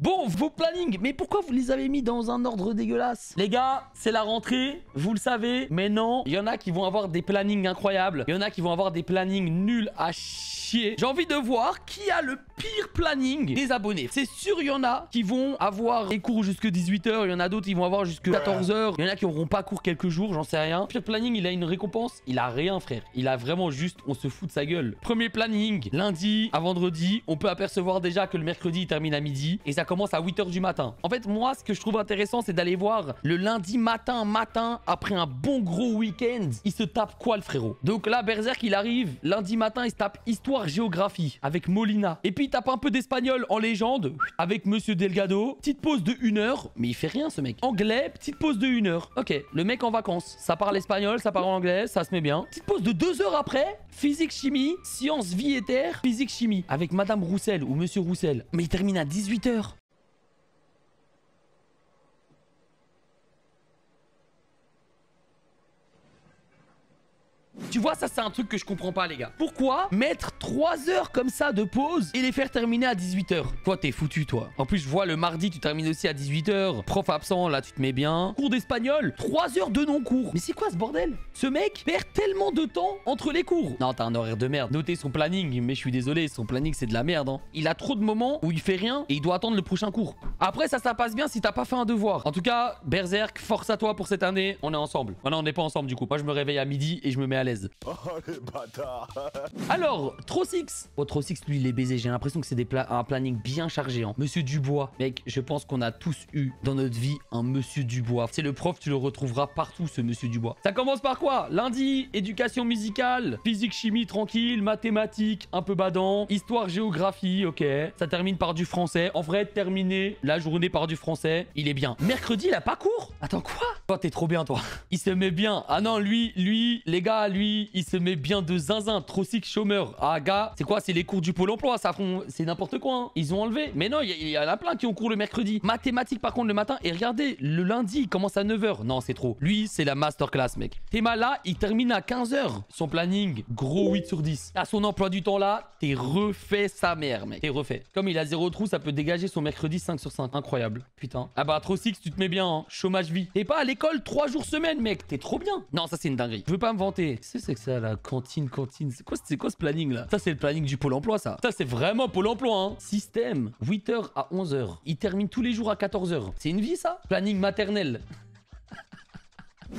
Bon, vos plannings, mais pourquoi vous les avez mis dans un ordre dégueulasse Les gars, c'est la rentrée, vous le savez, mais non, il y en a qui vont avoir des plannings incroyables, il y en a qui vont avoir des plannings nuls à chier. J'ai envie de voir qui a le pire planning des abonnés. C'est sûr, il y en a qui vont avoir des cours jusqu'à 18h, il y en a d'autres qui vont avoir jusqu'à 14h, il y en a qui auront pas cours quelques jours, j'en sais rien. Pire planning, il a une récompense Il a rien, frère. Il a vraiment juste, on se fout de sa gueule. Premier planning, lundi à vendredi, on peut apercevoir déjà que le mercredi, il termine à midi et ça commence à 8h du matin. En fait, moi, ce que je trouve intéressant, c'est d'aller voir le lundi matin, matin, après un bon gros week-end, il se tape quoi le frérot Donc là, Berserk, il arrive, lundi matin, il se tape histoire-géographie avec Molina. Et puis, il tape un peu d'espagnol en légende avec Monsieur Delgado. Petite pause de 1 h mais il fait rien ce mec. Anglais, petite pause de 1 heure. Ok, le mec en vacances. Ça parle espagnol, ça parle anglais, ça se met bien. Petite pause de 2 heures après, physique-chimie, sciences, vie et terre, physique-chimie avec Madame Roussel ou Monsieur Roussel. Mais il termine à 18h. Tu vois, ça, c'est un truc que je comprends pas, les gars. Pourquoi mettre 3 heures comme ça de pause et les faire terminer à 18h Toi, t'es foutu, toi. En plus, je vois le mardi, tu termines aussi à 18h. Prof absent, là, tu te mets bien. Cours d'espagnol, 3 heures de non-cours. Mais c'est quoi ce bordel Ce mec perd tellement de temps entre les cours. Non, t'as un horaire de merde. Notez son planning, mais je suis désolé, son planning, c'est de la merde. Hein. Il a trop de moments où il fait rien et il doit attendre le prochain cours. Après, ça, ça passe bien si t'as pas fait un devoir. En tout cas, Berserk, force à toi pour cette année. On est ensemble. non on n'est pas ensemble, du coup. Moi, je me réveille à midi et je me mets à l'aise. Oh les bâtards Alors, Trossix Oh Trosix, lui, il est baisé. J'ai l'impression que c'est un planning bien chargé. Hein. Monsieur Dubois, mec, je pense qu'on a tous eu dans notre vie un Monsieur Dubois. C'est le prof, tu le retrouveras partout, ce Monsieur Dubois. Ça commence par quoi Lundi, éducation musicale, physique, chimie, tranquille, mathématiques, un peu badant, histoire, géographie, ok. Ça termine par du français. En vrai, terminé la journée par du français, il est bien. Mercredi, il a pas cours Attends, quoi Toi, t'es trop bien, toi. Il se met bien. Ah non, lui, lui, les gars, lui, il se met bien de zinzin. Trossic chômeur. Ah, gars, c'est quoi C'est les cours du Pôle emploi, ça font... C'est n'importe quoi, hein. Ils ont enlevé. Mais non, il y, en a plein qui ont cours le mercredi. Mathématiques, par contre, le matin. Et regardez, le lundi, il commence à 9h. Non, c'est trop. Lui, c'est la masterclass, mec. Théma, là, il termine à 15h. Son planning, gros 8 sur 10. À son emploi du temps, là, t'es refait sa mère, mec. T'es refait. Comme il a zéro trou, ça peut dégager son mercredi 5 sur 5. Incroyable. Putain. Ah bah, Trossic, tu te mets bien, hein. Chômage vie. Et pas à l'école 3 jours semaine, mec. T'es trop bien. Non, ça, c'est une dinguerie. Je veux pas me vanter c'est que ça, la cantine, cantine C'est quoi, quoi ce planning, là Ça, c'est le planning du Pôle emploi, ça. Ça, c'est vraiment Pôle emploi, hein. Système, 8h à 11h. Il termine tous les jours à 14h. C'est une vie, ça Planning maternel.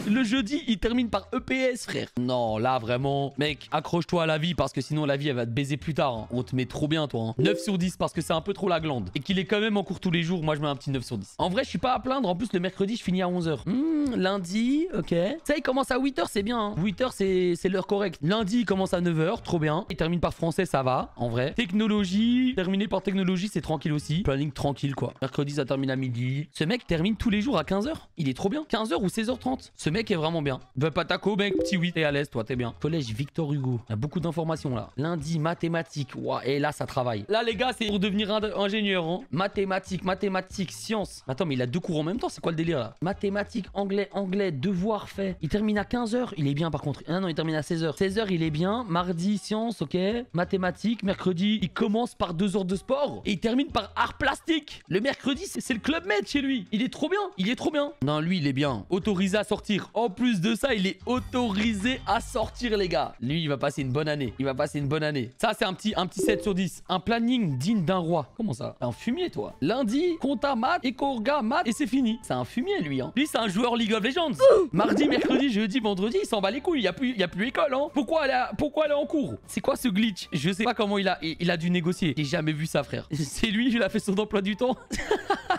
Le jeudi, il termine par EPS, frère. Non, là, vraiment, mec, accroche-toi à la vie parce que sinon, la vie, elle va te baiser plus tard. Hein. On te met trop bien, toi. 9 hein. sur 10 parce que c'est un peu trop la glande. Et qu'il est quand même en cours tous les jours, moi, je mets un petit 9 sur 10. En vrai, je suis pas à plaindre. En plus, le mercredi, je finis à 11h. Hmm, lundi, ok. Ça, il commence à 8h, c'est bien. 8h, hein. c'est l'heure correcte. Lundi, il commence à 9h, trop bien. Il termine par français, ça va, en vrai. Technologie, terminé par technologie, c'est tranquille aussi. Planning tranquille, quoi. Mercredi, ça termine à midi. Ce mec termine tous les jours à 15h. Il est trop bien. 15h ou 16h30 mec est vraiment bien. Veux pas taco, mec, petit oui, t'es à l'aise, toi, t'es bien. Collège Victor Hugo. Il y a beaucoup d'informations là. Lundi, mathématiques. et là, ça travaille. Là, les gars, c'est pour devenir ingénieur. Hein. Mathématiques, mathématiques, sciences. Attends, mais il a deux cours en même temps, c'est quoi le délire là Mathématiques, anglais, anglais, devoir fait. Il termine à 15h. Il est bien par contre. Ah non, il termine à 16h. 16h, il est bien. Mardi, sciences, ok. Mathématiques. Mercredi, il commence par deux heures de sport. Et il termine par art plastique. Le mercredi, c'est le club med chez lui. Il est trop bien. Il est trop bien. Non, lui, il est bien. Autorisé à sortir. En plus de ça, il est autorisé à sortir, les gars. Lui, il va passer une bonne année. Il va passer une bonne année. Ça, c'est un petit, un petit 7 sur 10. Un planning digne d'un roi. Comment ça Un fumier, toi. Lundi, compta mat, corga mat, et c'est fini. C'est un fumier, lui. Hein. Lui, c'est un joueur League of Legends. Mardi, mercredi, jeudi, vendredi, il s'en bat les couilles. Il n'y a plus, y a plus école, hein. Pourquoi elle, pourquoi elle est en cours C'est quoi ce glitch Je sais pas comment il a, a dû négocier. J'ai jamais vu ça, frère. C'est lui, qui a fait son emploi du temps.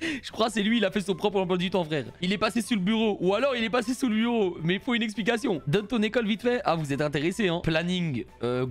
Je crois c'est lui, il a fait son propre emploi du temps, frère. Il est passé sous le bureau. Ou alors, il est passé sous le bureau. Mais il faut une explication. Donne ton école vite fait. Ah, vous êtes intéressé, hein. Planning euh,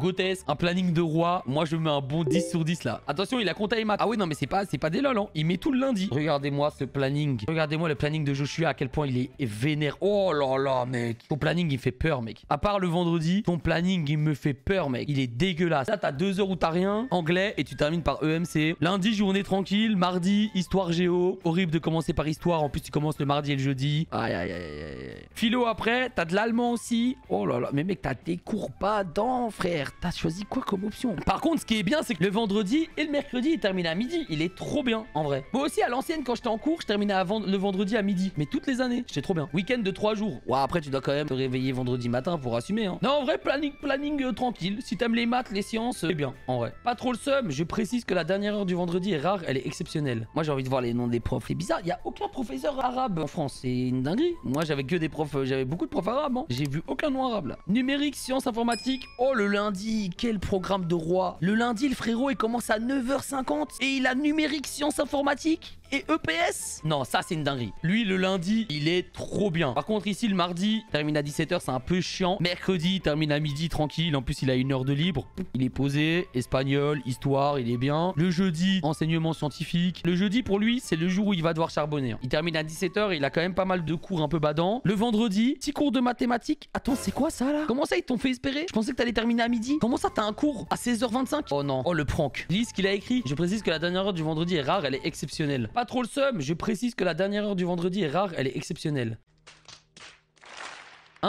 Un planning de roi. Moi, je mets un bon 10 sur 10, là. Attention, il a compté les maths. Ah oui, non, mais c'est pas, pas des lol, hein. Il met tout le lundi. Regardez-moi ce planning. Regardez-moi le planning de Joshua, à quel point il est vénère. Oh là là, mec. Ton planning, il fait peur, mec. À part le vendredi, ton planning, il me fait peur, mec. Il est dégueulasse. Là, t'as deux heures où t'as rien. Anglais, et tu termines par EMC. Lundi, journée tranquille. Mardi, histoire géo. Horrible de commencer par histoire. En plus, tu commences le mardi et le jeudi. Aïe, aïe, aïe, aïe. Philo après, t'as de l'allemand aussi. Oh là là, mais mec, t'as des cours pas dans, frère. T'as choisi quoi comme option Par contre, ce qui est bien, c'est que le vendredi et le mercredi, il termine à midi. Il est trop bien, en vrai. Moi aussi, à l'ancienne, quand j'étais en cours, je terminais le vendredi à midi. Mais toutes les années, j'étais trop bien. Week-end de 3 jours. Ouais, après, tu dois quand même te réveiller vendredi matin pour assumer. Hein. Non, en vrai, planning, planning euh, tranquille. Si t'aimes les maths, les sciences, euh, c'est bien, en vrai. Pas trop le seum. Je précise que la dernière heure du vendredi est rare, elle est exceptionnelle. Moi, j'ai envie de voir les noms des profs les bizarres. Il y a aucun professeur arabe en France. C'est une dinguerie. Moi, j'avais que des profs. Euh, j'avais beaucoup de profs arabes. Hein. J'ai vu aucun nom arabe là. Numérique, sciences informatique. Oh, le lundi, quel programme de roi. Le lundi, le frérot, il commence à 9h50 et il a numérique, sciences informatique et EPS Non, ça, c'est une dinguerie. Lui, le lundi, il est trop bien. Par contre, ici, le mardi, termine à 17h, c'est un peu chiant. Mercredi, termine à midi, tranquille. En plus, il a une heure de libre. Il est posé, espagnol, histoire, il est bien. Le jeudi, enseignement scientifique. Le jeudi, pour lui, c'est le jour où il va devoir charbonner. Il termine à 17h, il a quand même pas mal de cours un peu badants. Le vendredi, petit cours de mathématiques. Attends, c'est quoi ça, là Comment ça, ils t'ont fait espérer Je pensais que t'allais terminer à midi. Comment ça, t'as un cours à 16h25 Oh non, oh le prank. Lise ce qu'il a écrit. Je précise que la dernière heure du vendredi est rare, elle est exceptionnelle pas trop le seum. Je précise que la dernière heure du vendredi est rare, elle est exceptionnelle.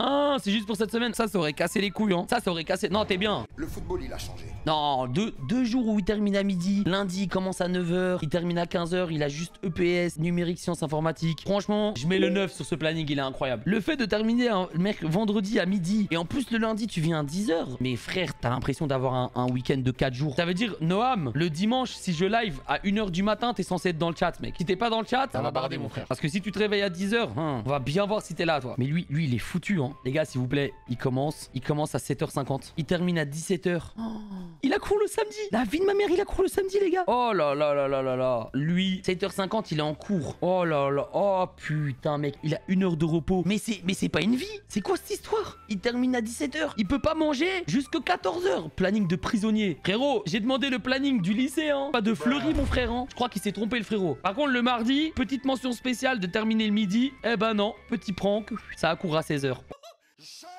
Ah, c'est juste pour cette semaine. Ça, ça aurait cassé les couilles, hein. Ça, ça aurait cassé. Non, t'es bien. Le football, il a changé. Non, deux, deux jours où il termine à midi. Lundi, il commence à 9h. Il termine à 15h. Il a juste EPS, numérique, sciences informatiques. Franchement, je mets le 9 sur ce planning. Il est incroyable. Le fait de terminer un vendredi à midi et en plus le lundi, tu viens à 10h. Mais frère, t'as l'impression d'avoir un, week-end de 4 jours. Ça veut dire, Noam, le dimanche, si je live à 1h du matin, t'es censé être dans le chat, mec. Si t'es pas dans le chat, ça va barder, mon frère. Parce que si tu te réveilles à 10h, hein, on va bien voir si t'es là, toi. Mais lui, lui, il est foutu, hein. Les gars, s'il vous plaît, il commence. Il commence à 7h50. Il termine à 17h. il a cours le samedi. La vie de ma mère, il a cours le samedi, les gars. Oh là là là là là Lui, 7h50, il est en cours. Oh là là. Oh putain, mec. Il a une heure de repos. Mais c'est mais c'est pas une vie. C'est quoi cette histoire Il termine à 17h. Il peut pas manger jusqu'à 14h. Planning de prisonnier. Frérot, j'ai demandé le planning du lycée, hein. Pas de bah. fleurie, mon frère, hein. Je crois qu'il s'est trompé, le frérot. Par contre, le mardi, petite mention spéciale de terminer le midi. Eh ben non, petit prank. Ça a cours à 16h.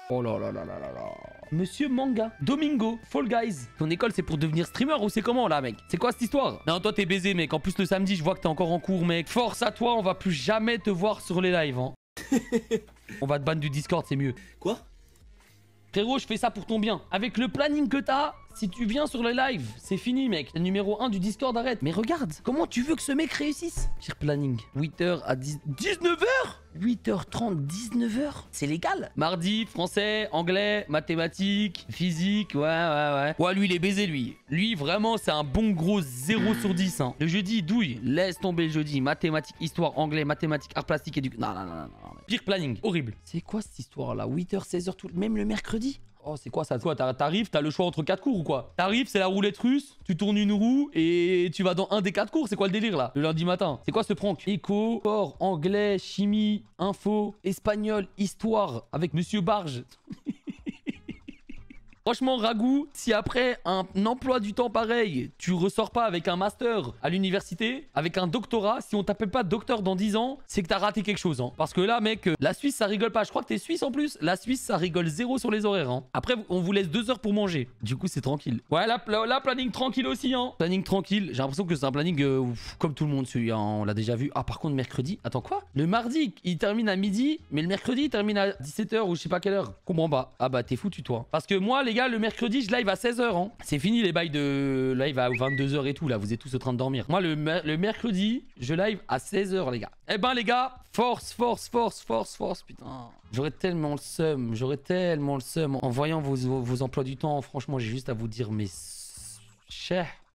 Oh là là là là là Monsieur Manga, Domingo, Fall Guys. Ton école, c'est pour devenir streamer ou c'est comment là, mec C'est quoi cette histoire Non, toi, t'es baisé, mec. En plus, le samedi, je vois que t'es encore en cours, mec. Force à toi, on va plus jamais te voir sur les lives. Hein. on va te ban du Discord, c'est mieux. Quoi Frérot, je fais ça pour ton bien. Avec le planning que t'as, si tu viens sur le live, c'est fini, mec. Le numéro 1 du Discord, arrête. Mais regarde, comment tu veux que ce mec réussisse Pire planning. 8h à 10... 19h 8h30, 19h C'est légal Mardi, français, anglais, mathématiques, physique, ouais, ouais, ouais. Ouais, lui, il est baisé, lui. Lui, vraiment, c'est un bon gros 0 sur 10. Hein. Le jeudi, douille. Laisse tomber le jeudi. Mathématiques, histoire, anglais, mathématiques, art plastique, et Non, non, non, non, non. Pire planning. Horrible. C'est quoi cette histoire-là 8h, 16h, tout... même le mercredi Oh, c'est quoi ça t'arrives, t'as le choix entre quatre cours ou quoi T'arrives, c'est la roulette russe, tu tournes une roue et tu vas dans un des quatre cours. C'est quoi le délire là Le lundi matin. C'est quoi ce prank écho sport, anglais, chimie, info, espagnol, histoire avec Monsieur Barge. Franchement, ragout, si après un emploi du temps pareil, tu ressors pas avec un master à l'université, avec un doctorat, si on t'appelle pas docteur dans 10 ans, c'est que t'as raté quelque chose. Hein. Parce que là, mec, euh, la Suisse, ça rigole pas. Je crois que t'es Suisse en plus. La Suisse, ça rigole zéro sur les horaires. Hein. Après, on vous laisse deux heures pour manger. Du coup, c'est tranquille. Ouais, la planning tranquille aussi. Hein. Planning tranquille. J'ai l'impression que c'est un planning euh, comme tout le monde. Celui, hein. on l'a déjà vu. Ah, par contre, mercredi. Attends, quoi Le mardi, il termine à midi, mais le mercredi, il termine à 17h ou je sais pas quelle heure. Comment bah Ah bah, t'es foutu, toi. Parce que moi, les gars, le mercredi, je live à 16h. Hein. C'est fini les bails de live à 22h et tout, là. Vous êtes tous en train de dormir. Moi, le, mercredi, je live à 16h, les gars. Eh ben, les gars, force, force, force, force, force, putain. J'aurais tellement le seum, j'aurais tellement le seum. En voyant vos, emplois du temps, franchement, j'ai juste à vous dire, mais... Cher.